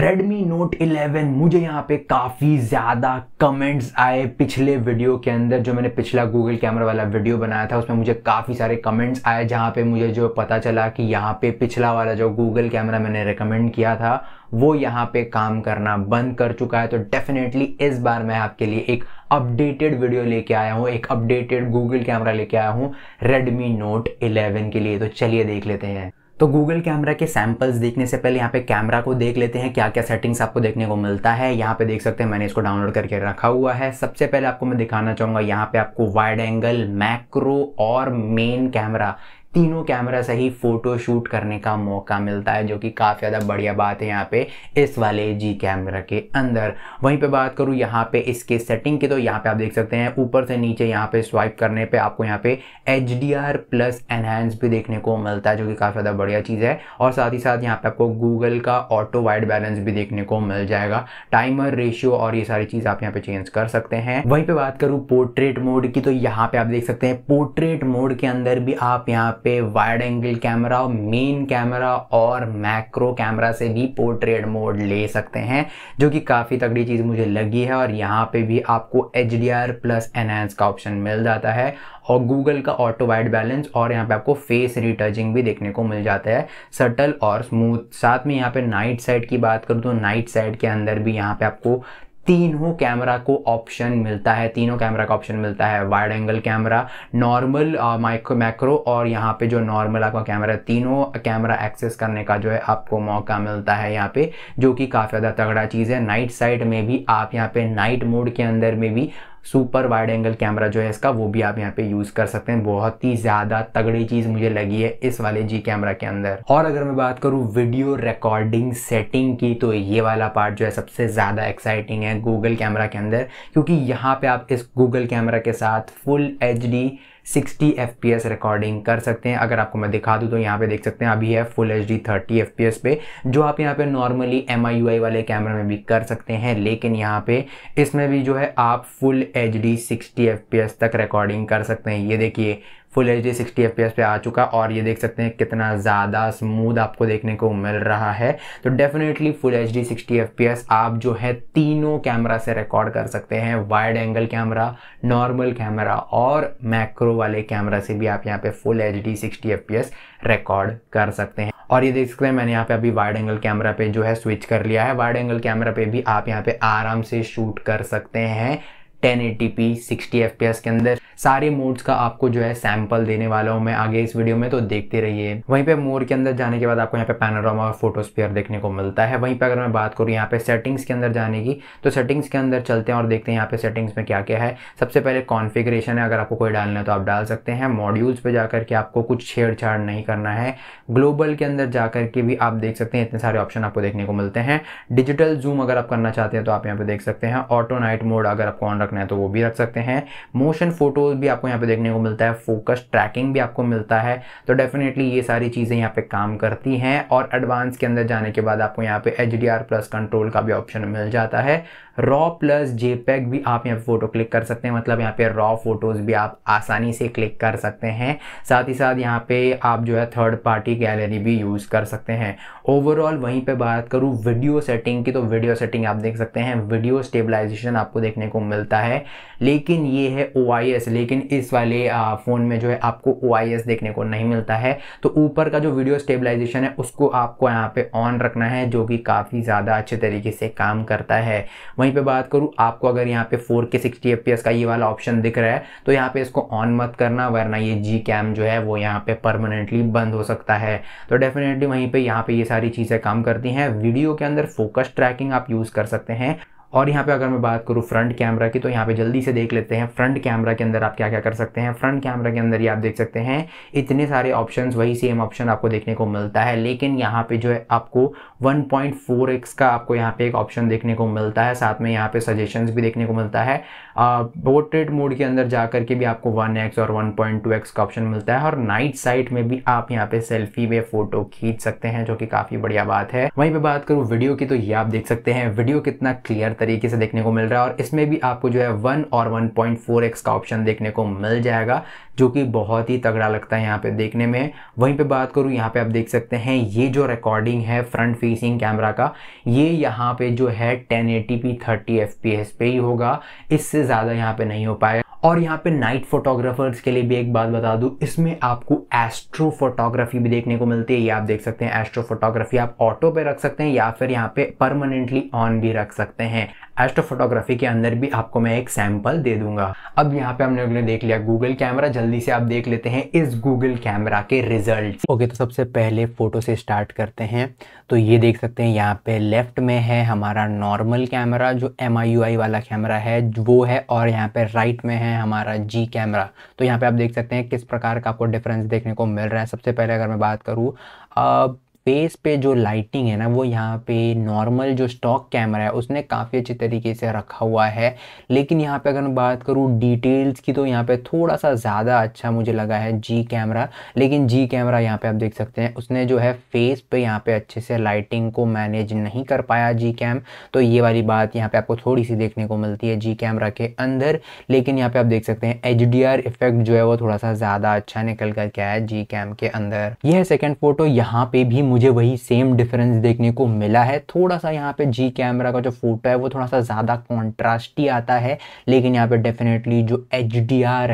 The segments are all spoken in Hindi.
Redmi Note 11 मुझे यहाँ पे काफ़ी ज़्यादा कमेंट्स आए पिछले वीडियो के अंदर जो मैंने पिछला गूगल कैमरा वाला वीडियो बनाया था उसमें मुझे काफ़ी सारे कमेंट्स आए जहाँ पे मुझे जो पता चला कि यहाँ पे पिछला वाला जो गूगल कैमरा मैंने रिकमेंड किया था वो यहाँ पे काम करना बंद कर चुका है तो डेफिनेटली इस बार मैं आपके लिए एक अपडेटेड वीडियो लेके आया हूँ एक अपडेटेड गूगल कैमरा लेके आया हूँ रेडमी नोट इलेवन के लिए तो चलिए देख लेते हैं तो गूगल कैमरा के सैम्पल्स देखने से पहले यहाँ पे कैमरा को देख लेते हैं क्या क्या सेटिंग्स आपको देखने को मिलता है यहाँ पे देख सकते हैं मैंने इसको डाउनलोड करके रखा हुआ है सबसे पहले आपको मैं दिखाना चाहूँगा यहाँ पे आपको वाइड एंगल मैक्रो और मेन कैमरा तीनों कैमरा से ही फ़ोटो शूट करने का मौका मिलता है जो कि काफ़ी ज़्यादा बढ़िया बात है यहाँ पे इस वाले जी कैमरा के अंदर वहीं पे बात करूँ यहाँ पे इसके सेटिंग की तो यहाँ पे आप देख सकते हैं ऊपर से नीचे यहाँ पे स्वाइप करने पे आपको यहाँ पे H D R plus enhance भी देखने को मिलता है जो कि काफ़ी ज़्यादा बढ़िया चीज़ है और साथ ही साथ यहाँ पर आपको गूगल का ऑटो वाइड बैलेंस भी देखने को मिल जाएगा टाइमर रेशियो और ये सारी चीज़ आप यहाँ पे चेंज कर सकते हैं वहीं पर बात करूँ पोर्ट्रेट मोड की तो यहाँ पर आप देख सकते हैं पोर्ट्रेट मोड के अंदर भी आप यहाँ पे wide angle camera main camera और मैक्रो कैमरा से भी पोर्ट्रेट मोड ले सकते हैं जो कि काफ़ी तगड़ी चीज़ मुझे लगी है और यहाँ पे भी आपको H D R plus enhance का ऑप्शन मिल जाता है और गूगल का ऑटो वाइड बैलेंस और यहाँ पे आपको फेस रिटचिंग भी देखने को मिल जाता है सटल और स्मूथ साथ में यहाँ पे नाइट साइड की बात करूँ तो नाइट साइड के अंदर भी यहाँ पे आपको तीनों कैमरा को ऑप्शन मिलता है तीनों कैमरा का ऑप्शन मिलता है wide angle camera normal micro macro और यहाँ पे जो नॉर्मल आपका कैमरा है तीनों कैमरा एक्सेस करने का जो है आपको मौका मिलता है यहाँ पे जो कि काफ़ी ज़्यादा तगड़ा चीज़ है नाइट साइड में भी आप यहाँ पे नाइट मोड के अंदर में भी सुपर वाइड एंगल कैमरा जो है इसका वो भी आप यहाँ पे यूज़ कर सकते हैं बहुत ही ज़्यादा तगड़ी चीज़ मुझे लगी है इस वाले जी कैमरा के अंदर और अगर मैं बात करूँ वीडियो रिकॉर्डिंग सेटिंग की तो ये वाला पार्ट जो है सबसे ज़्यादा एक्साइटिंग है गूगल कैमरा के अंदर क्योंकि यहाँ पे आप इस गूगल कैमरा के साथ फुल एच 60 fps रिकॉर्डिंग कर सकते हैं अगर आपको मैं दिखा दूँ तो यहाँ पे देख सकते हैं अभी है full H D thirty F पे जो आप यहाँ पे नॉर्मली एम वाले कैमरा में भी कर सकते हैं लेकिन यहाँ पे इसमें भी जो है आप फुल एच डी सिक्सटी तक रिकॉर्डिंग कर सकते हैं ये देखिए full H D sixty F पे आ चुका और ये देख सकते हैं कितना ज़्यादा स्मूद आपको देखने को मिल रहा है तो definitely full H D sixty F आप जो है तीनों कैमरा से रिकॉर्ड कर सकते हैं wide angle camera normal camera और मैक्रो वाले कैमरा से भी आप यहाँ पे full H D sixty F record कर सकते हैं और ये देख सकते हैं मैंने यहाँ पे अभी वाइड एंगल कैमरा पे जो है स्विच कर लिया है वाइड एंगल कैमरा पे भी आप यहाँ पे आराम से शूट कर सकते हैं 1080p 60 fps के अंदर सारे मोड्स का आपको जो है सैंपल देने वाला हूँ मैं आगे इस वीडियो में तो देखते रहिए वहीं पे मोड के अंदर जाने के बाद आपको यहाँ पे पैनोरामा और फोटोस्पियर देखने को मिलता है वहीं पे अगर मैं बात करूँ यहाँ पे सेटिंग्स के अंदर जाने की तो सेटिंग्स के अंदर चलते हैं और देखते हैं यहाँ पे सेटिंग्स में क्या क्या है सबसे पहले कॉन्फिग्रेशन है अगर आपको कोई डालना है तो आप डाल सकते हैं मॉड्यूल्स पर जाकर के आपको कुछ छेड़छाड़ नहीं करना है ग्लोबल के अंदर जाकर के भी आप देख सकते हैं इतने सारे ऑप्शन आपको देखने को मिलते हैं डिजिटल जूम अगर आप करना चाहते हैं तो आप यहाँ पे देख सकते हैं ऑटो नाइट मोड अगर आपको ऑन रखना है तो वो भी रख सकते हैं मोशन फोटोज भी आपको यहाँ पे देखने को मिलता है फोकस ट्रैकिंग भी आपको मिलता है तो डेफिनेटली ये सारी चीज़ें यहाँ पे काम करती हैं और एडवांस के अंदर जाने के बाद आपको यहाँ पे एच प्लस कंट्रोल का भी ऑप्शन मिल जाता है रॉ प्लस जेपेग भी आप यहाँ पे फोटो क्लिक कर सकते हैं मतलब यहाँ पे रॉ फोटोज़ भी आप आसानी से क्लिक कर सकते हैं साथ ही साथ यहाँ पे आप जो है थर्ड पार्टी गैलरी भी यूज़ कर सकते हैं ओवरऑल वहीं पे बात करूँ वीडियो सेटिंग की तो वीडियो सेटिंग आप देख सकते हैं वीडियो स्टेबलाइजेशन आपको देखने को मिलता है होता है लेकिन ये है ओ लेकिन इस वाले फ़ोन में जो है आपको ओ देखने को नहीं मिलता है तो ऊपर का जो वीडियो स्टेबलाइजेशन है उसको आपको यहाँ पे ऑन रखना है जो कि काफ़ी ज़्यादा अच्छे तरीके से काम करता है वहीं पे बात करूँ आपको अगर यहाँ पे 4K 60 FPS का ये वाला ऑप्शन दिख रहा है तो यहाँ पे इसको ऑन मत करना वरना ये जी कैम जो है वो यहाँ पे परमानेंटली बंद हो सकता है तो डेफिनेटली वहीं पर यहाँ पे ये सारी चीज़ें काम करती हैं वीडियो के अंदर फोकस ट्रैकिंग आप यूज़ कर सकते हैं और यहाँ पे अगर मैं बात करूँ फ्रंट कैमरा की तो यहाँ पे जल्दी से देख लेते हैं फ्रंट कैमरा के अंदर आप क्या क्या कर सकते हैं फ्रंट कैमरा के अंदर ही आप देख सकते हैं इतने सारे ऑप्शन वही सेम ऑप्शन आपको देखने को मिलता है लेकिन यहाँ पे जो है आपको 1.4x का आपको यहाँ पे एक ऑप्शन देखने को मिलता है साथ में यहाँ पे सजेशन भी देखने को मिलता है पोर्ट्रेट मोड के अंदर जा करके भी आपको वन और वन का ऑप्शन मिलता है और नाइट साइट में भी आप यहाँ पे सेल्फी में फोटो खींच सकते हैं जो कि काफ़ी बढ़िया बात है वहीं पर बात करूँ वीडियो की तो ये आप देख सकते हैं वीडियो कितना क्लियर तरीके से देखने को मिल रहा है और इसमें भी आपको जो है वन और वन पॉइंट फोर एक्स का ऑप्शन देखने को मिल जाएगा जो कि बहुत ही तगड़ा लगता है यहाँ पे देखने में वहीं पे बात करूँ यहाँ पे आप देख सकते हैं ये जो रिकॉर्डिंग है फ्रंट फेसिंग कैमरा का ये यहाँ पे जो है ten eighty P thirty F P S पे ही होगा इससे ज़्यादा यहाँ पे नहीं हो पाएगा और यहाँ पे नाइट फोटोग्राफर्स के लिए भी एक बात बता दूँ इसमें आपको एस्ट्रो फोटोग्राफी भी देखने को मिलती है ये आप देख सकते हैं एस्ट्रो फोटोग्राफी आप ऑटो पे रख सकते हैं या फिर यहाँ पे परमानेंटली ऑन भी रख सकते हैं एस्ट्रो फोटोग्राफी के अंदर भी आपको मैं एक सैंपल दे दूंगा अब यहाँ पे हम लोगों ने देख लिया गूगल कैमरा जल्दी से आप देख लेते हैं इस गूगल कैमरा के रिजल्ट ओके okay, तो सबसे पहले फोटो से स्टार्ट करते हैं तो ये देख सकते हैं यहाँ पे लेफ्ट में है हमारा नॉर्मल कैमरा जो एम वाला कैमरा है वो है और यहाँ पे राइट में है हमारा जी कैमरा तो यहाँ पे आप देख सकते हैं किस प्रकार का आपको डिफरेंस देखने को मिल रहा है सबसे पहले अगर मैं बात करूँ अब फेस पे जो लाइटिंग है ना वो यहाँ पे नॉर्मल जो स्टॉक कैमरा है उसने काफ़ी अच्छे तरीके से रखा हुआ है लेकिन यहाँ पे अगर मैं बात करूँ डिटेल्स की तो यहाँ पे थोड़ा सा ज़्यादा अच्छा मुझे लगा है जी कैमरा लेकिन जी कैमरा यहाँ पे आप देख सकते हैं उसने जो है फेस पे यहाँ पे अच्छे से लाइटिंग को मैनेज नहीं कर पाया जी कैम तो ये वाली बात यहाँ पे आपको थोड़ी सी देखने को मिलती है जी कैमरा के अंदर लेकिन यहाँ पे आप देख सकते हैं एच इफेक्ट जो है वो थोड़ा सा ज़्यादा अच्छा निकल कर क्या है जी कैम के अंदर यह सेकेंड फोटो यहाँ पे भी मुझे वही सेम डिफरेंस देखने को मिला है थोड़ा सा यहाँ पे जी कैमरा का जो फोटो है वो थोड़ा सा ज़्यादा कॉन्ट्रास्टी आता है लेकिन यहाँ पे डेफिनेटली जो एच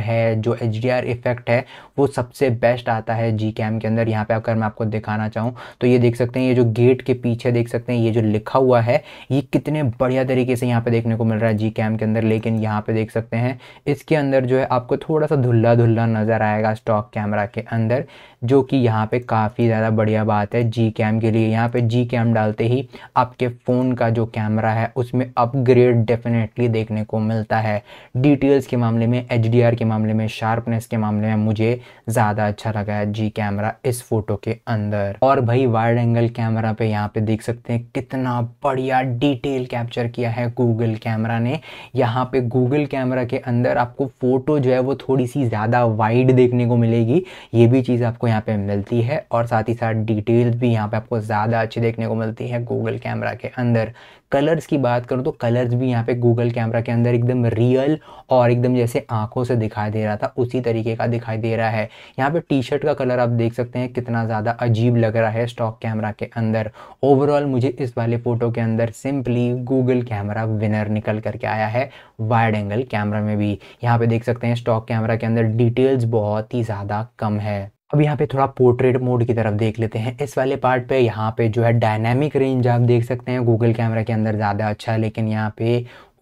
है जो एच इफ़ेक्ट है वो सबसे बेस्ट आता है जी कैम के अंदर यहाँ पे अगर मैं आपको दिखाना चाहूँ तो ये देख सकते हैं ये जो गेट के पीछे देख सकते हैं ये जो लिखा हुआ है ये कितने बढ़िया तरीके से यहाँ पे देखने को मिल रहा है जी कैम के अंदर लेकिन यहाँ पे देख सकते हैं इसके अंदर जो है आपको थोड़ा सा धुल्ला धुल्ला नज़र आएगा स्टॉक कैमरा के अंदर जो कि यहाँ पे काफ़ी ज़्यादा बढ़िया बात है जी कैम के लिए यहाँ पे जी कैम डालते ही आपके फ़ोन का जो कैमरा है उसमें अपग्रेड डेफिनेटली देखने को मिलता है डिटेल्स के मामले में एच के मामले में शार्पनेस के मामले में मुझे ज़्यादा अच्छा लगा है जी कैमरा इस फ़ोटो के अंदर और भाई वाइड एंगल कैमरा पे यहाँ पे देख सकते हैं कितना बढ़िया डिटेल कैप्चर किया है गूगल कैमरा ने यहाँ पे गूगल कैमरा के अंदर आपको फ़ोटो जो है वो थोड़ी सी ज़्यादा वाइड देखने को मिलेगी ये भी चीज़ आपको यहाँ पे मिलती है और साथ ही साथ डिटेल भी यहाँ पे आपको ज़्यादा अच्छी देखने को मिलती है गूगल कैमरा के अंदर कलर्स की बात करूँ तो कलर्स भी यहाँ पे गूगल कैमरा के अंदर एकदम रियल और एकदम जैसे आंखों से दिखाई दे रहा था उसी तरीके का दिखाई दे रहा है यहाँ पे टी शर्ट का कलर आप देख सकते हैं कितना ज़्यादा अजीब लग रहा है स्टॉक कैमरा के अंदर ओवरऑल मुझे इस वाले फ़ोटो के अंदर सिंपली गूगल कैमरा विनर निकल करके आया है वाइड एंगल कैमरा में भी यहाँ पर देख सकते हैं स्टॉक कैमरा के अंदर डिटेल्स बहुत ही ज़्यादा कम है अब यहाँ पे थोड़ा पोर्ट्रेट मोड की तरफ देख लेते हैं इस वाले पार्ट पे यहाँ पे जो है डायनेमिक रेंज आप देख सकते हैं गूगल कैमरा के अंदर ज़्यादा अच्छा है लेकिन यहाँ पे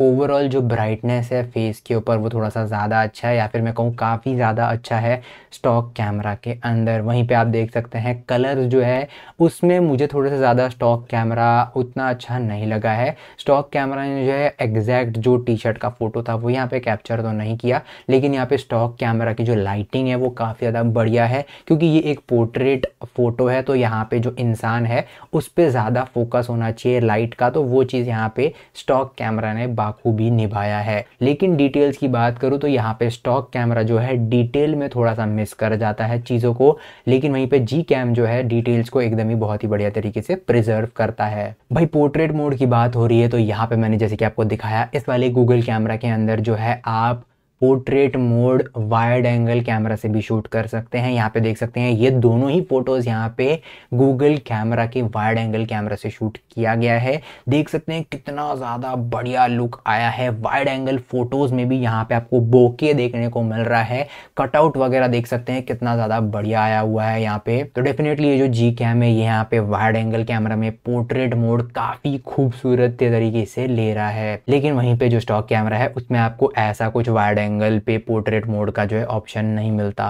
ओवरऑल जो ब्राइटनेस है फेस के ऊपर वो थोड़ा सा ज़्यादा अच्छा है या फिर मैं कहूँ काफ़ी ज़्यादा अच्छा है स्टॉक कैमरा के अंदर वहीं पे आप देख सकते हैं कलर जो है उसमें मुझे थोड़ा सा ज़्यादा स्टॉक कैमरा उतना अच्छा नहीं लगा है स्टॉक कैमरा ने जो है एग्जैक्ट जो टी शर्ट का फ़ोटो था वो यहाँ पर कैप्चर तो नहीं किया लेकिन यहाँ पर स्टॉक कैमरा की जो लाइटिंग है वो काफ़ी ज़्यादा बढ़िया है क्योंकि ये एक पोर्ट्रेट फ़ोटो है तो यहाँ पर जो इंसान है उस पर ज़्यादा फोकस होना चाहिए लाइट का तो वो चीज़ यहाँ पर स्टॉक कैमरा ने बाखूबी निभाया है लेकिन डिटेल्स की बात करूं तो यहाँ पे स्टॉक कैमरा जो है डिटेल में थोड़ा सा मिस कर जाता है चीज़ों को लेकिन वहीं पे जी कैम जो है डिटेल्स को एकदम ही बहुत ही बढ़िया तरीके से प्रिजर्व करता है भाई पोर्ट्रेट मोड की बात हो रही है तो यहाँ पे मैंने जैसे कि आपको दिखाया इस वाले गूगल कैमरा के अंदर जो है आप portrait mode wide angle camera से भी शूट कर सकते हैं यहाँ पे देख सकते हैं ये दोनों ही फ़ोटोज़ यहाँ पे गूगल कैमरा के वाइड एंगल कैमरा से शूट किया गया है देख सकते हैं कितना ज़्यादा बढ़िया लुक आया है वाइड एंगल फ़ोटोज़ में भी यहाँ पे आपको बोके देखने को मिल रहा है कटआउट वगैरह देख सकते हैं कितना ज़्यादा बढ़िया आया हुआ है यहाँ पे तो डेफिनेटली ये जो जी कैम है ये यहाँ पे वाइड एंगल कैमरा में पोर्ट्रेट मोड काफ़ी खूबसूरत तरीके से ले रहा है लेकिन वहीं पर जो स्टॉक कैमरा है उसमें आपको ऐसा कुछ वाइड एंगल पे पोर्ट्रेट मोड का जो है ऑप्शन नहीं मिलता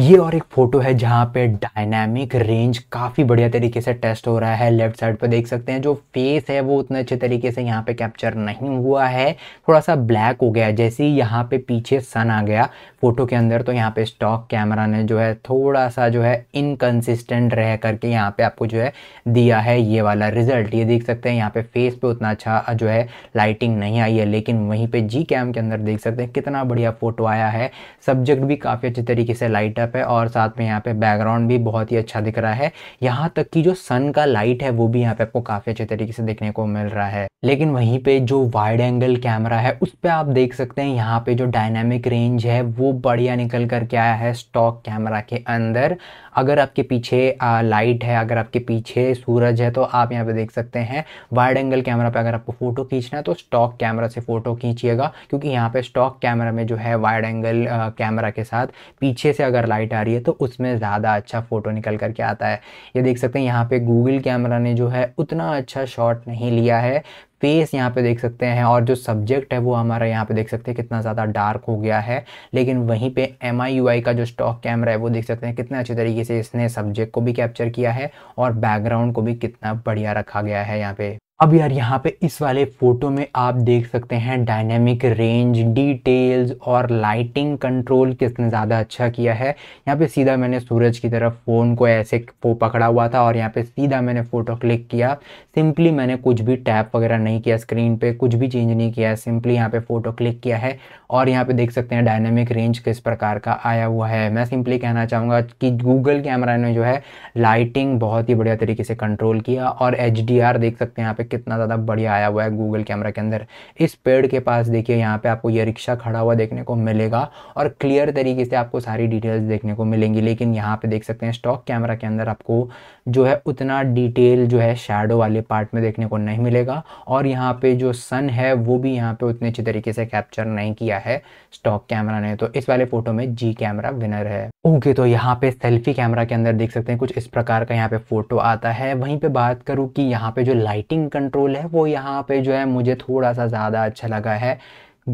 ये और एक फोटो है जहाँ पे डायनामिक रेंज काफ़ी बढ़िया तरीके से टेस्ट हो रहा है लेफ्ट साइड पर देख सकते हैं जो फेस है वो उतने अच्छे तरीके से यहाँ पे कैप्चर नहीं हुआ है थोड़ा सा ब्लैक हो गया जैसे ही यहाँ पे पीछे सन आ गया फोटो के अंदर तो यहाँ पे स्टॉक कैमरा ने जो है थोड़ा सा जो है इनकन्सिस्टेंट रह करके यहाँ पे आपको जो है दिया है ये वाला रिजल्ट ये देख सकते हैं यहाँ पे फेस पे उतना अच्छा जो है लाइटिंग नहीं आई है लेकिन वहीं पे जी कैम के अंदर देख सकते हैं कितना बढ़िया फोटो आया है सब्जेक्ट भी काफ़ी अच्छे तरीके से लाइट सेटअप है और साथ में यहाँ पे बैकग्राउंड भी बहुत ही अच्छा दिख रहा है यहाँ तक कि जो सन का लाइट है वो भी यहाँ पे आपको काफ़ी अच्छे तरीके से देखने को मिल रहा है लेकिन वहीं पे जो वाइड एंगल कैमरा है उस पर आप देख सकते हैं यहाँ पे जो डायनेमिक रेंज है वो बढ़िया निकल करके आया है स्टॉक कैमरा के अंदर अगर आपके पीछे आ, लाइट है अगर आपके पीछे सूरज है तो आप यहाँ पे देख सकते हैं वाइड एंगल कैमरा पे अगर आपको फ़ोटो खींचना है तो स्टॉक कैमरा से फ़ोटो खींचिएगा क्योंकि यहाँ पे स्टॉक कैमरा में जो है वाइड एंगल कैमरा के साथ पीछे से अगर लाइट लाइट आ रही है तो उसमें ज़्यादा अच्छा फ़ोटो निकल कर के आता है ये देख सकते हैं यहाँ पे गूगल कैमरा ने जो है उतना अच्छा शॉट नहीं लिया है फेस यहाँ पे देख सकते हैं और जो सब्जेक्ट है वो हमारा यहाँ पे देख सकते हैं कितना ज़्यादा डार्क हो गया है लेकिन वहीं पे एम का जो स्टॉक कैमरा है वो देख सकते हैं कितने अच्छे तरीके से इसने सब्जेक्ट को भी कैप्चर किया है और बैकग्राउंड को भी कितना बढ़िया रखा गया है यहाँ पे अब यार यहाँ पे इस वाले फोटो में आप देख सकते हैं डायनेमिक रेंज डिटेल्स और लाइटिंग कंट्रोल किसने ज़्यादा अच्छा किया है यहाँ पे सीधा मैंने सूरज की तरफ फ़ोन को ऐसे पकड़ा हुआ था और यहाँ पे सीधा मैंने फ़ोटो क्लिक किया सिंपली मैंने कुछ भी टैप वगैरह नहीं किया स्क्रीन पे कुछ भी चेंज नहीं किया सिंपली यहाँ पर फ़ोटो क्लिक किया है और यहाँ पर देख सकते हैं डायनेमिक रेंज किस प्रकार का आया हुआ है मैं सिंपली कहना चाहूँगा कि गूगल कैमरा ने जो है लाइटिंग बहुत ही बढ़िया तरीके से कंट्रोल किया और एच देख सकते हैं यहाँ पर कितना ज़्यादा बढ़िया आया हुआ है गूगल कैमरा के अंदर इस पेड़ के पास देखिए यहाँ पे आपको ये रिक्शा खड़ा हुआ देखने को मिलेगा और क्लियर तरीके से आपको सारी डिटेल्स देखने को मिलेंगी लेकिन यहाँ पे देख सकते हैं स्टॉक कैमरा के अंदर आपको जो है उतना डिटेल जो है शेडो वाले पार्ट में देखने को नहीं मिलेगा और यहाँ पे जो सन है वो भी यहाँ पे उतने अच्छे तरीके से कैप्चर नहीं किया है स्टॉक कैमरा ने तो इस वाले फोटो में जी कैमरा विनर है ओके तो यहाँ पे सेल्फी कैमरा के अंदर देख सकते हैं कुछ इस प्रकार का यहाँ पे फोटो आता है वहीं पे बात करूँ कि यहाँ पे जो लाइटिंग कंट्रोल है वो यहाँ पे जो है मुझे थोड़ा सा ज़्यादा अच्छा लगा है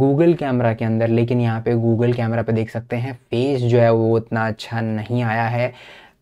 गूगल कैमरा के अंदर लेकिन यहाँ पे गूगल कैमरा पे देख सकते हैं फेस जो है वो उतना अच्छा नहीं आया है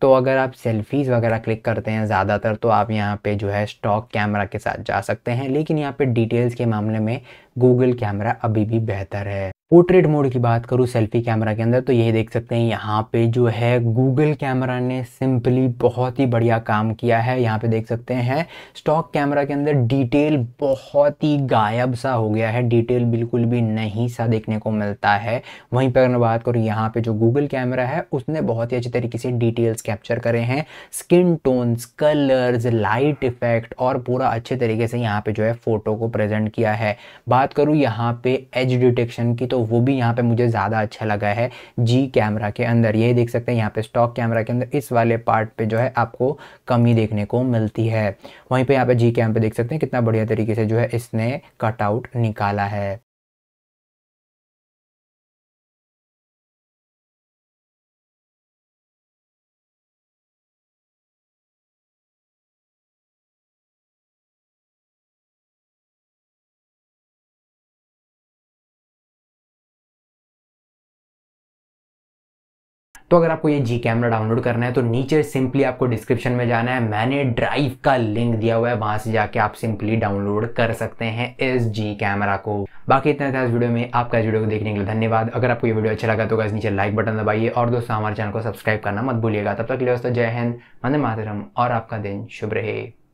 तो अगर आप सेल्फीज़ वगैरह क्लिक करते हैं ज़्यादातर तो आप यहाँ पे जो है स्टॉक कैमरा के साथ जा सकते हैं लेकिन यहाँ पे डिटेल्स के मामले में गूगल कैमरा अभी भी बेहतर है पोर्ट्रेट मोड की बात करूँ सेल्फी कैमरा के अंदर तो यही देख सकते हैं यहाँ पे जो है गूगल कैमरा ने सिंपली बहुत ही बढ़िया काम किया है यहाँ पे देख सकते हैं स्टॉक कैमरा के अंदर डिटेल बहुत ही गायब सा हो गया है डिटेल बिल्कुल भी नहीं सा देखने को मिलता है वहीं पर मैं बात करूँ यहाँ पे जो गूगल कैमरा है उसने बहुत ही अच्छे तरीके से डिटेल्स कैप्चर करे हैं skin tones colours light effect और पूरा अच्छे तरीके से यहाँ पे जो है फोटो को प्रेजेंट किया है बात बात करूँ यहाँ पे एज डिटेक्शन की तो वो भी यहाँ पे मुझे ज़्यादा अच्छा लगा है जी कैमरा के अंदर ये देख सकते हैं यहाँ पे स्टॉक कैमरा के अंदर इस वाले पार्ट पे जो है आपको कमी देखने को मिलती है वहीं पे यहाँ पे जी कैम पे देख सकते हैं कितना बढ़िया तरीके से जो है इसने कटआउट निकाला है तो अगर आपको ये जी कैमरा डाउनलोड करना है तो नीचे सिंपली आपको डिस्क्रिप्शन में जाना है मैंने ड्राइव का लिंक दिया हुआ है वहां से जाके आप सिंपली डाउनलोड कर सकते हैं इस जी कैमरा को बाकी इतना था इस वीडियो में आपका इस वीडियो को देखने के लिए धन्यवाद अगर आपको ये वीडियो अच्छा लगा तो नीचे लाइक बटन दबाइए और दोस्तों हमारे चैनल को सब्सक्राइब करना मत भूलिएगा तब तक लिए दोस्तों जय हिंद मन मातरम और आपका दिन शुभ रहे